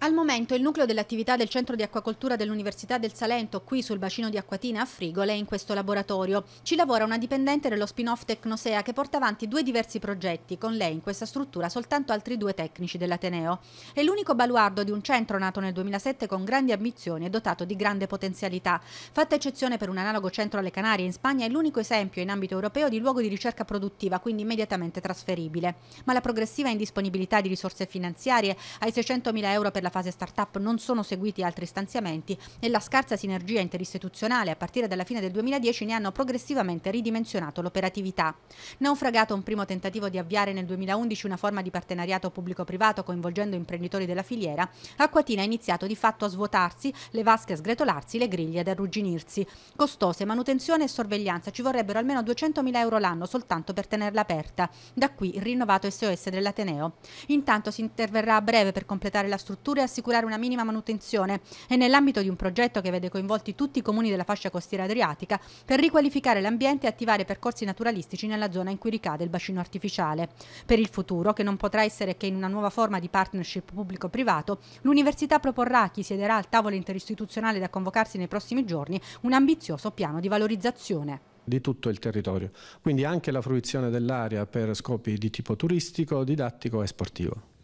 Al momento il nucleo dell'attività del Centro di Acquacoltura dell'Università del Salento, qui sul bacino di Acquatina a Frigole, è in questo laboratorio. Ci lavora una dipendente dello spin-off Tecnosea che porta avanti due diversi progetti, con lei in questa struttura soltanto altri due tecnici dell'Ateneo. È l'unico baluardo di un centro nato nel 2007 con grandi ambizioni e dotato di grande potenzialità. Fatta eccezione per un analogo centro alle Canarie in Spagna, è l'unico esempio in ambito europeo di luogo di ricerca produttiva, quindi immediatamente trasferibile. Ma la progressiva indisponibilità di risorse finanziarie ai 600.000 euro per la la fase startup non sono seguiti altri stanziamenti e la scarsa sinergia interistituzionale a partire dalla fine del 2010 ne hanno progressivamente ridimensionato l'operatività. Naufragato un primo tentativo di avviare nel 2011 una forma di partenariato pubblico-privato coinvolgendo imprenditori della filiera, Acquatina ha iniziato di fatto a svuotarsi, le vasche a sgretolarsi, le griglie ad arrugginirsi. Costose, manutenzione e sorveglianza ci vorrebbero almeno 200.000 euro l'anno soltanto per tenerla aperta. Da qui il rinnovato SOS dell'Ateneo. Intanto si interverrà a breve per completare la struttura oppure assicurare una minima manutenzione e nell'ambito di un progetto che vede coinvolti tutti i comuni della fascia costiera adriatica per riqualificare l'ambiente e attivare percorsi naturalistici nella zona in cui ricade il bacino artificiale. Per il futuro, che non potrà essere che in una nuova forma di partnership pubblico-privato, l'Università proporrà a chi siederà al tavolo interistituzionale da convocarsi nei prossimi giorni un ambizioso piano di valorizzazione di tutto il territorio, quindi anche la fruizione dell'area per scopi di tipo turistico, didattico e sportivo.